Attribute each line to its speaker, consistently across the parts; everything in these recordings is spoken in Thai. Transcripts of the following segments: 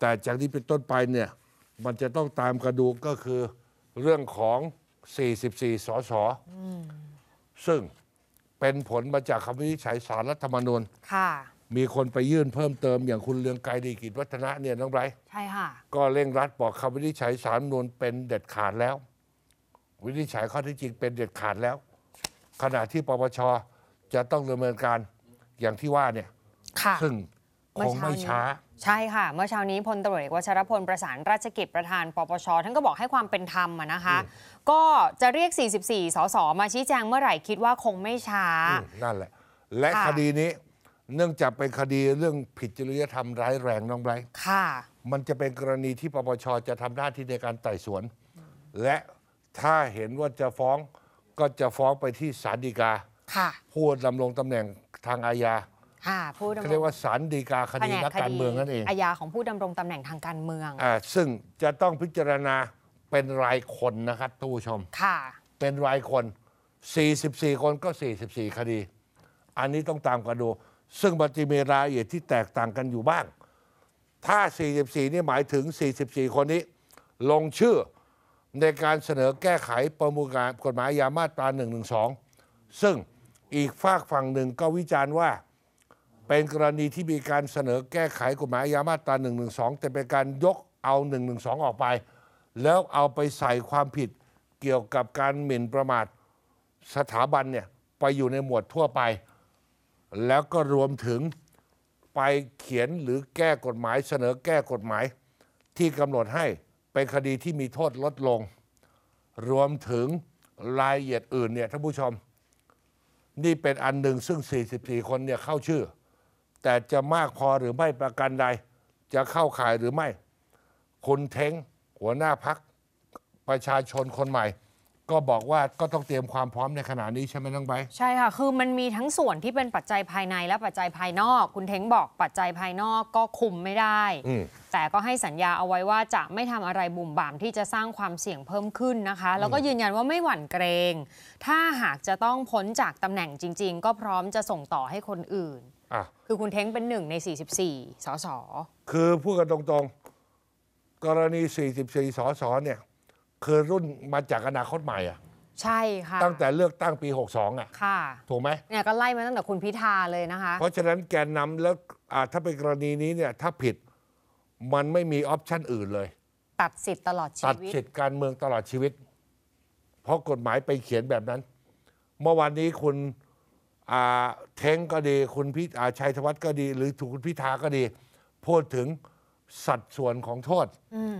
Speaker 1: แต่จากนี้เป็นต้นไปเนี่ยมันจะต้องตามกระดูกก็คือเรื่องของ 44 สสซึ่งเป็นผลมาจากคำวินิจฉัยสารรัฐธรรมนูญมีคนไปยื่นเพิ่มเติมอย่างคุณเลืองไกรดีกิจวัฒนะเนี่ยน้องไรใช่ค่ะก็เร่งรัดบอกคำวินิจฉัยสารนูลเป็นเด็ดขาดแล้ววินิจฉัยข้อที่จริงเป็นเด็ดขาดแล้ว ขณะที่ปปชจะต้องดำเนินการอย่างที่ว่าเนี่ยซึ่ง
Speaker 2: คงไม่ช้าใช่ค่ะ เมื่อเช้านี้พลตรวจเอกวชรพล ประสานราชกิจประธานปปชท่านก็บอกให้ความเป็นธรรมนะคะ ก็จะเรียก 44 สส มาชี้แจงเมื่อไหร่คิดว่าคงไม่ช้า
Speaker 1: นั่นแหละ และคดีนี้เนื่องจากเป็นคดีเรื่องผิดจริยธรรมร้ายแรงน้องไบรท์ค่ะมันจะเป็นกรณีที่ปปชจะทำหน้าที่ในการไต่สวน และถ้าเห็นว่าจะฟ้องก็จะฟ้องไปที่ศาลฎีกาผู้ดำรงตำแหน่งทางอาญาผู้ดำรเขาเรียกว่าสารดีกาคดีนักการเมืองนั่นเองอาญ
Speaker 2: าของผู้ดำรงตำแหน่งทางการเมืองอ
Speaker 1: ่าซึ่งจะต้องพิจารณาเป็นรายคนนะครับท่านผู้ชมค่ะเป็นรายคน 44 คนก็ 44 คดี อันนี้ต้องตามกันดู ซึ่งบัญชมีรายละเอียดที่แตกต่างกันอยู่บ้าง ถ้า 44นี่หมายถึง 44 คนนี้ ลงชื่อในการเสนอแก้ไขประมวลกฎหมายยามาตรา 112 ซึ่งอีกฝากฝั่งหนึ่งก็วิจารณ์ว่าเป็นกรณีที่มีการเสนอแก้ไขกฎหมายยามาตรา1นึแต่เป็นการยกเอา1นึออกไป แล้วเอาไปใส่ความผิดเกี่ยวกับการหมิ่นประมาทสถาบันเนี่ยไปอยู่ในหมวดทั่วไป แล้วก็รวมถึงไปเขียนหรือแก้กฎหมาย เสนอแก้กฎหมายที่กำหนดให้เป็นคดีที่มีโทษลดลง รวมถึงรายละเอียดอื่นเนี่ยท่านผู้ชม นี่เป็นอันหนึ่งซึ่ง 44 คนเนี่ยเข้าชื่อแต่จะมากพอหรือไม่ประกันใด จะเข้าข่ายหรือไม่ คุณเท้งหัวหน้าพักประชาชนคนใหม่ ก็บอกว่าก็ต้องเตรียมความพร้อมในขณะนี้ใช่ไหมน้องไบ
Speaker 2: ใช่ค่ะคือมันมีทั้งส่วนที่เป็นปัจจัยภายในและปัจจัยภายนอก คุณเท้งบอกปัจจัยภายนอกก็คุมไม่ได้แต่ก็ให้สัญญาเอาไว้ว่าจะไม่ทำอะไรบุ่มบ่ามที่จะสร้างความเสี่ยงเพิ่มขึ้นนะคะ แล้วก็ยืนยันว่าไม่หวั่นเกรงถ้าหากจะต้องพ้นจากตำแหน่งจริง ๆ ก็พร้อมจะส่งต่อให้คนอื่นคือคุณเท้งเป็นหนึ่งใน 44สส
Speaker 1: คือพูดกันตรงๆ กรณี 44สสเนี่ย คือรุ่นมาจากอนาคตใหม่อ่ะ
Speaker 2: ใช่ค่ะ ตั้ง
Speaker 1: แต่เลือกตั้งปี 62 อ่ะ ค่ะ ถูกไหม
Speaker 2: เนี่ยก็ไล่มาตั้งแต่คุณพิธาเลยนะคะ เพราะ
Speaker 1: ฉะนั้นแกนนำแล้วถ้าเป็นกรณีนี้เนี่ยถ้าผิดมันไม่มีออปชันอื่นเลย
Speaker 2: ตัดสิทธิ์ตลอดชีตัดสิทธิ์
Speaker 1: การเมืองตลอดชีวิต เพราะกฎหมายไปเขียนแบบนั้นเมื่อวานนี้คุณเทงก็ดีคุณพิชัยธวัฒน์ก็ดี หรือถูกคุณพิธาก็ดี พูดถึงสัดส่วนของโทษ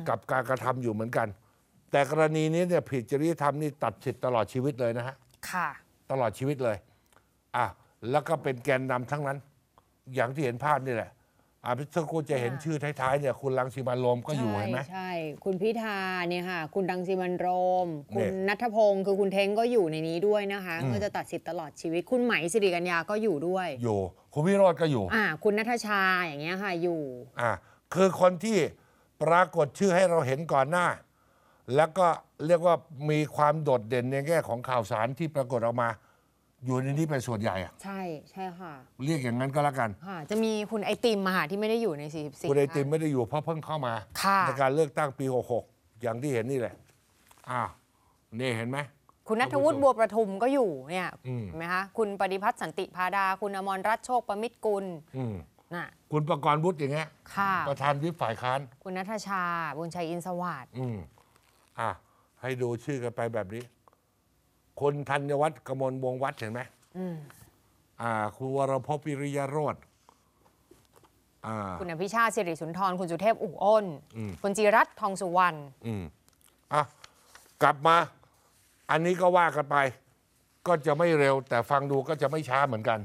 Speaker 1: กับการกระทำอยู่เหมือนกัน แต่กรณีนี้เนี่ยผิดจริยธรรมนี่ตัดสิทธิ์ตลอดชีวิตเลยนะฮะ ค่ะ ตลอดชีวิตเลย อ่ะ แล้วก็เป็นแกนนำทั้งนั้น อย่างที่เห็นภาพนี่แหละอ่าพิคกณจะเห็นชื่อท้ายๆเนี่ยคุณรังสีมันโรมก็อยู่เห็นไหมใช
Speaker 2: ่คุณพิธาเนี่ยค่ะคุณรังสีมันโรม คุณนัทพงศ์คือคุณเท้งก็อยู่ในนี้ด้วยนะคะก็จะตัดสิทธิ์ตลอดชีวิต คุณไหมสิริกัญญาก็อยู่ด้วย
Speaker 1: อยู่ คุณพิโรจน์ก็อยู่ อ
Speaker 2: ่า คุณนัทชาอย่างเงี้ยค่ะอยู่
Speaker 1: อ่าคือคนที่ปรากฏชื่อให้เราเห็นก่อนหน้า แล้วก็เรียกว่ามีความโดดเด่นในแง่ของข่าวสารที่ปรากฏออกมาอยู่ในนี้เป็นส่วนใหญ่อะ
Speaker 2: ใช่ ใช่ค่ะ
Speaker 1: เรียกอย่างนั้นก็แล้วกัน
Speaker 2: ค่ะ จะมีคุณไอติมมาหาที่ไม่ได้อยู่ใน 44 คุณไอติม
Speaker 1: ไม่ได้อยู่เพราะเพิ่งเข้ามาค่ะในการเลือกตั้งปี 66 อย่างที่เห็นนี่แหละอ้าวนี่เห็นไหมคุณนัทวุฒ
Speaker 2: ิบัวประทุมก็อยู่เนี่ยใช่ไหมคะคุณปฏิพัฒน์สันติพาดา คุณอมรรัตโชคประมิตรกุลน่ะ
Speaker 1: คุณประกรณ์วุฒิอย่างเงี้ยค่ะ ประธานวิปฝ่ายค้าน
Speaker 2: คุณนัทชา บุญชัยอินสวัสดิ์
Speaker 1: อ่าให้ดูชื่อกันไปแบบนี้คนธัญวัฒน์กมลวงวัฒน์เห็นไหม อ่า คุณวรพวิริยโรธคุ
Speaker 2: ณอภิชาสิริสุนทร คุณสุเทพอุ่อ้น คุณจิรัตทองสุวรรณ
Speaker 1: อ่ะ กลับมา อันนี้ก็ว่ากันไป ก็จะไม่เร็ว แต่ฟังดูก็จะไม่ช้าเหมือนกัน